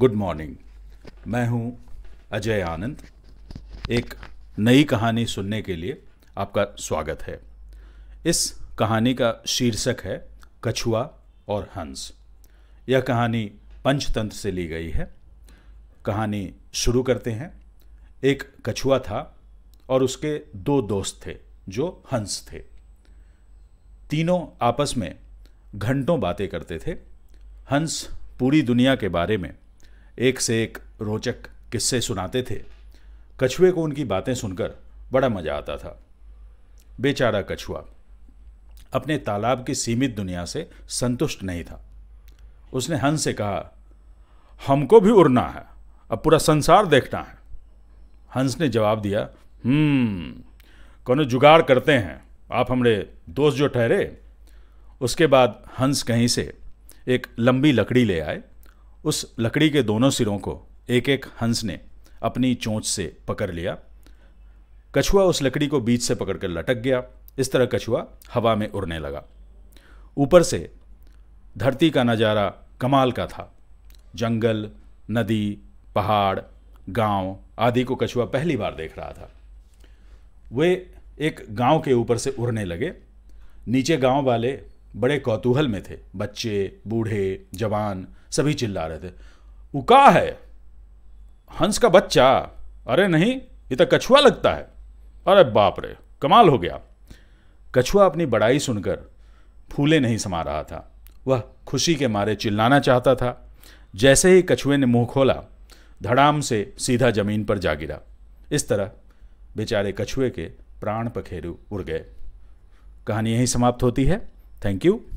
Good morning मैं हूं अजय आनंद एक नई कहानी सुनने के लिए आपका स्वागत है इस कहानी का शीर्षक है कछुआ और हंस यह कहानी पंचतंत्र से ली गई है कहानी शुरू करते हैं एक कछुआ था और उसके दो दोस्त थे जो हंस थे तीनों आपस में घंटों बातें करते थे हंस पूरी दुनिया के बारे में एक से एक रोचक किस्से सुनाते थे कछुए को उनकी बातें सुनकर बड़ा मज़ा आता था बेचारा कछुआ अपने तालाब की सीमित दुनिया से संतुष्ट नहीं था उसने हंस से कहा हमको भी उड़ना है अब पूरा संसार देखना है हंस ने जवाब दिया हम्म कौन जुगाड़ करते हैं आप हमारे दोस्त जो ठहरे उसके बाद हंस कहीं से एक लंबी लकड़ी ले आए उस लकड़ी के दोनों सिरों को एक एक हंस ने अपनी चोंच से पकड़ लिया कछुआ उस लकड़ी को बीच से पकड़कर लटक गया इस तरह कछुआ हवा में उड़ने लगा ऊपर से धरती का नज़ारा कमाल का था जंगल नदी पहाड़ गांव आदि को कछुआ पहली बार देख रहा था वे एक गांव के ऊपर से उड़ने लगे नीचे गांव वाले बड़े कौतूहल में थे बच्चे बूढ़े जवान सभी चिल्ला रहे थे उका है हंस का बच्चा अरे नहीं ये तो कछुआ लगता है अरे बाप रे कमाल हो गया कछुआ अपनी बड़ाई सुनकर फूले नहीं समा रहा था वह खुशी के मारे चिल्लाना चाहता था जैसे ही कछुए ने मुंह खोला धड़ाम से सीधा जमीन पर जा गिरा इस तरह बेचारे कछुए के प्राण पखेरु उड़ गए कहानी यहीं समाप्त होती है Thank you.